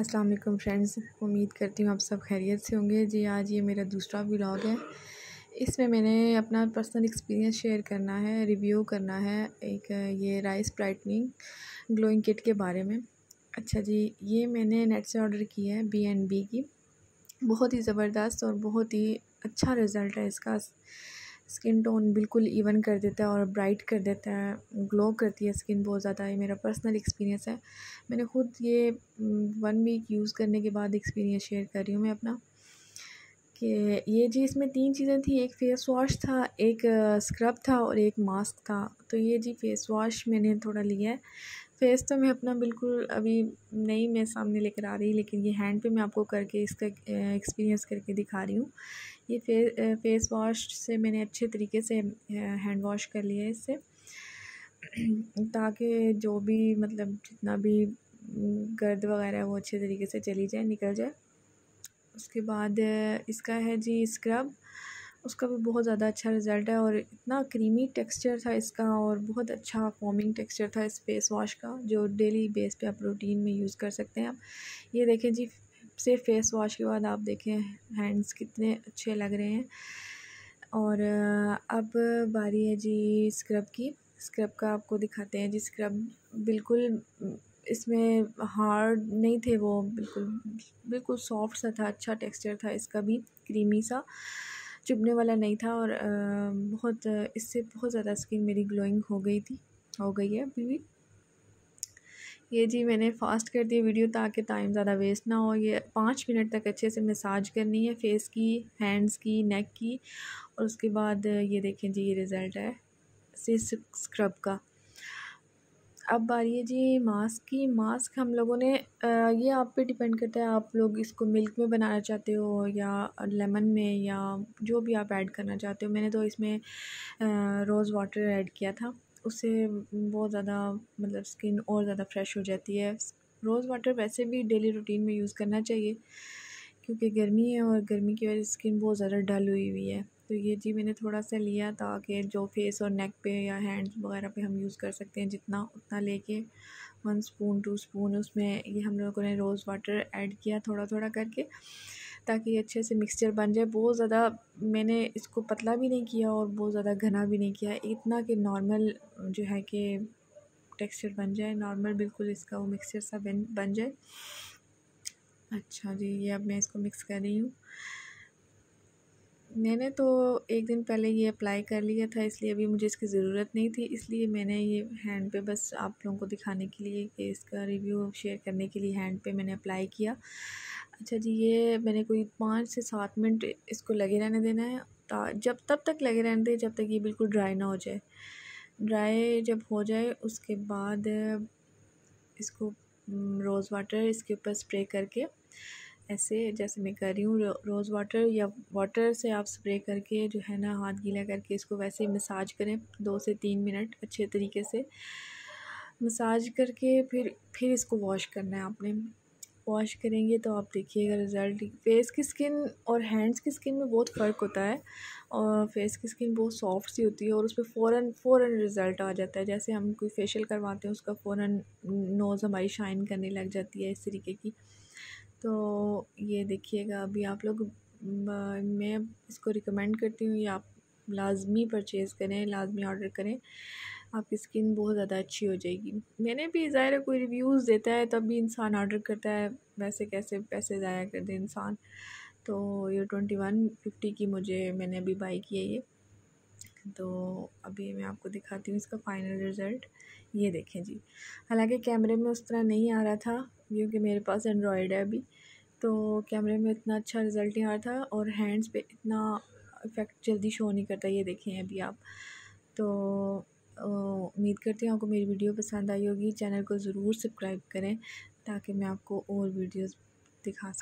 अस्सलाम वालेकुम फ्रेंड्स उम्मीद करती हूँ आप सब खैरियत से होंगे जी आज ये मेरा दूसरा व्लॉग है इसमें मैंने अपना पर्सनल एक्सपीरियंस शेयर करना है रिव्यू करना है एक ये राइस ब्राइटनिंग ग्लोइंग किट के बारे में अच्छा जी ये मैंने नेट से ऑर्डर किया है बी एंड बी की बहुत ही ज़बरदस्त और बहुत ही अच्छा रिज़ल्ट है इसका स्किन टोन बिल्कुल इवन कर देता है और ब्राइट कर देता है ग्लो करती है स्किन बहुत ज़्यादा ये मेरा पर्सनल एक्सपीरियंस है मैंने ख़ुद ये वन वीक यूज़ करने के बाद एक्सपीरियंस शेयर कर रही हूँ मैं अपना कि ये जी इसमें तीन चीज़ें थी एक फ़ेस वॉश था एक स्क्रब था और एक मास्क था तो ये जी फ़ेस वॉश मैंने थोड़ा लिया है फेस तो मैं अपना बिल्कुल अभी नहीं मैं सामने लेकर आ रही लेकिन ये हैंड पे मैं आपको करके इसका एक्सपीरियंस करके दिखा रही हूँ ये फे फेस वॉश से मैंने अच्छे तरीके से हैंड वॉश कर लिया है इससे ताकि जो भी मतलब जितना भी गर्द वगैरह है वो अच्छे तरीके से चली जाए निकल जाए उसके बाद इसका है जी स्क्रब उसका भी बहुत ज़्यादा अच्छा रिज़ल्ट है और इतना क्रीमी टेक्सचर था इसका और बहुत अच्छा फॉर्मिंग टेक्सचर था इस फेस वॉश का जो डेली बेस पे आप रूटीन में यूज़ कर सकते हैं आप ये देखें जी सिर्फ फेस वॉश के बाद आप देखें हैंड्स कितने अच्छे लग रहे हैं और अब बारी है जी स्क्रब की स्क्रब का आपको दिखाते हैं जी स्क्रब बिल्कुल इसमें हार्ड नहीं थे वो बिल्कुल बिल्कुल सॉफ्ट सा था अच्छा टेक्सचर था इसका भी क्रीमी सा चुभने वाला नहीं था और बहुत इससे बहुत ज़्यादा स्किन मेरी ग्लोइंग हो गई थी हो गई है अभी भी ये जी मैंने फ़ास्ट कर दी वीडियो ताकि टाइम ज़्यादा वेस्ट ना हो ये पाँच मिनट तक अच्छे से मसाज करनी है फेस की हैंड्स की नेक की और उसके बाद ये देखें जी ये रिज़ल्ट है सिर्फ स्क्रब का अब बारी है जी मास्क की मास्क हम लोगों ने ये आप पे डिपेंड करता है आप लोग इसको मिल्क में बनाना चाहते हो या लेमन में या जो भी आप ऐड करना चाहते हो मैंने तो इसमें रोज़ वाटर ऐड किया था उससे बहुत ज़्यादा मतलब स्किन और ज़्यादा फ्रेश हो जाती है रोज़ वाटर वैसे भी डेली रूटीन में यूज़ करना चाहिए क्योंकि गर्मी है और गर्मी की वजह से स्किन बहुत ज़्यादा डल हुई हुई है तो ये जी मैंने थोड़ा सा लिया ताकि जो फेस और नेक पे या हैंड्स वगैरह पे हम यूज़ कर सकते हैं जितना उतना लेके वन स्पून टू स्पून उसमें ये हम लोगों ने रोज़ वाटर ऐड किया थोड़ा थोड़ा करके ताकि ये अच्छे से मिक्सचर बन जाए बहुत ज़्यादा मैंने इसको पतला भी नहीं किया और बहुत ज़्यादा घना भी नहीं किया इतना कि नॉर्मल जो है कि टेक्सचर बन जाए नॉर्मल बिल्कुल इसका वो मिक्सचर सा बन बन जाए अच्छा जी ये अब मैं इसको मिक्स कर रही हूँ मैंने तो एक दिन पहले ये अप्लाई कर लिया था इसलिए अभी मुझे इसकी ज़रूरत नहीं थी इसलिए मैंने ये हैंड पे बस आप लोगों को दिखाने के लिए कि इसका रिव्यू शेयर करने के लिए हैंड पे मैंने अप्लाई किया अच्छा जी ये मैंने कोई पाँच से सात मिनट इसको लगे रहने देना है ता जब तब तक लगे रहने दें जब तक ये बिल्कुल ड्राई ना हो जाए ड्राई जब हो जाए उसके बाद इसको रोज़ mm, वाटर इसके ऊपर स्प्रे करके ऐसे जैसे मैं कर रही हूँ रोज़ वाटर या वाटर से आप स्प्रे करके जो है ना हाथ गीला करके इसको वैसे ही मसाज करें दो से तीन मिनट अच्छे तरीके से मसाज करके फिर फिर इसको वॉश करना है आपने वॉश करेंगे तो आप देखिएगा रिज़ल्ट फेस की स्किन और हैंड्स की स्किन में बहुत फ़र्क होता है और फेस की स्किन बहुत सॉफ्ट सी होती है और उस पर फ़ौर फ़ौर रिज़ल्ट आ जाता है जैसे हम कोई फेशियल करवाते हैं उसका फ़ौर नोज़ हमारी शाइन करने लग जाती है इस तरीके की तो ये देखिएगा अभी आप लोग मैं इसको रिकमेंड करती हूँ ये आप लाजमी परचेज़ करें लाजमी ऑर्डर करें आपकी स्किन बहुत ज़्यादा अच्छी हो जाएगी मैंने भी ज़ाहिर कोई रिव्यूज़ देता है तब भी इंसान ऑर्डर करता है वैसे कैसे पैसे ज़ाया कर दे इंसान तो ये ट्वेंटी वन फिफ्टी की मुझे मैंने अभी बाई की है ये तो अभी मैं आपको दिखाती हूँ इसका फ़ाइनल रिज़ल्ट ये देखें जी हालांकि कैमरे में उस तरह नहीं आ रहा था सकती हूँ कि मेरे पास एंड्रॉयड है अभी तो कैमरे में इतना अच्छा रिज़ल्ट नहीं आ रहा था और हैंड्स पे इतना इफ़ेक्ट जल्दी शो नहीं करता ये देखें अभी आप तो उम्मीद करती हूँ आपको मेरी वीडियो पसंद आई होगी चैनल को ज़रूर सब्सक्राइब करें ताकि मैं आपको और वीडियोज़ दिखा सकूँ